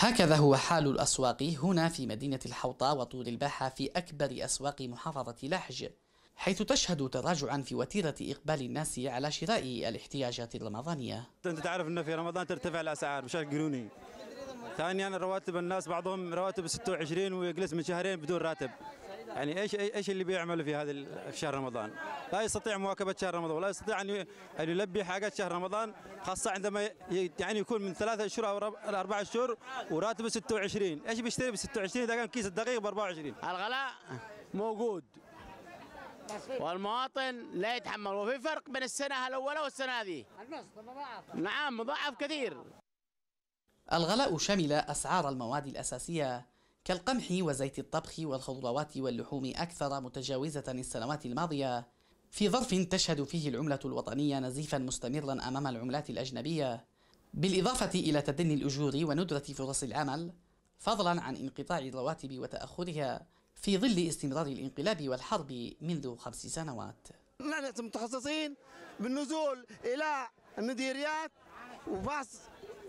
هكذا هو حال الأسواق هنا في مدينة الحوطة وطول الباحة في أكبر أسواق محافظة لحج حيث تشهد تراجعا في وتيرة إقبال الناس على شراء الاحتياجات الرمضانية أنت تعرف أن في رمضان ترتفع الأسعار بشكل جنوني ثانيا رواتب الناس بعضهم رواتب 26 ويجلس من شهرين بدون راتب يعني ايش ايش اللي بيعمله في هذا في شهر رمضان؟ لا يستطيع مواكبه شهر رمضان ولا يستطيع ان ان يلبي حاجات شهر رمضان خاصه عندما يعني يكون من ثلاثة اشهر او اربع اشهر وراتبه 26 ايش بيشتري ب 26 اذا كان كيس الدقيق ب 24 الغلاء موجود والمواطن لا يتحمل وفي فرق بين السنه الاولى والسنه هذه مضاعف نعم مضاعف كثير الغلاء شمل اسعار المواد الاساسيه كالقمح وزيت الطبخ والخضروات واللحوم أكثر متجاوزة السنوات الماضية في ظرف تشهد فيه العملة الوطنية نزيفا مستمرا أمام العملات الأجنبية بالإضافة إلى تدني الأجور وندرة فرص العمل فضلا عن انقطاع الرواتب وتأخرها في ظل استمرار الانقلاب والحرب منذ خمس سنوات نحن متخصصين بالنزول إلى المديريات وبس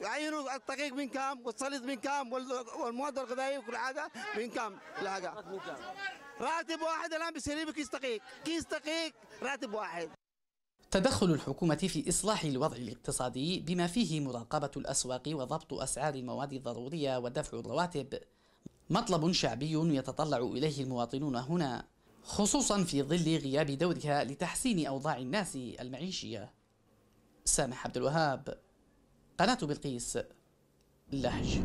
يعينوا الطقيق من كام والصليط من كام والمواد الغذائيه وكل حاجه من كام لحاجه راتب واحد الان بيشتري بكيس دقيق كيس دقيق راتب واحد تدخل الحكومة في إصلاح الوضع الاقتصادي بما فيه مراقبة الأسواق وضبط أسعار المواد الضرورية ودفع الرواتب مطلب شعبي يتطلع إليه المواطنون هنا خصوصا في ظل غياب دورها لتحسين أوضاع الناس المعيشية سامح عبد الوهاب قناة بلقيس اللهج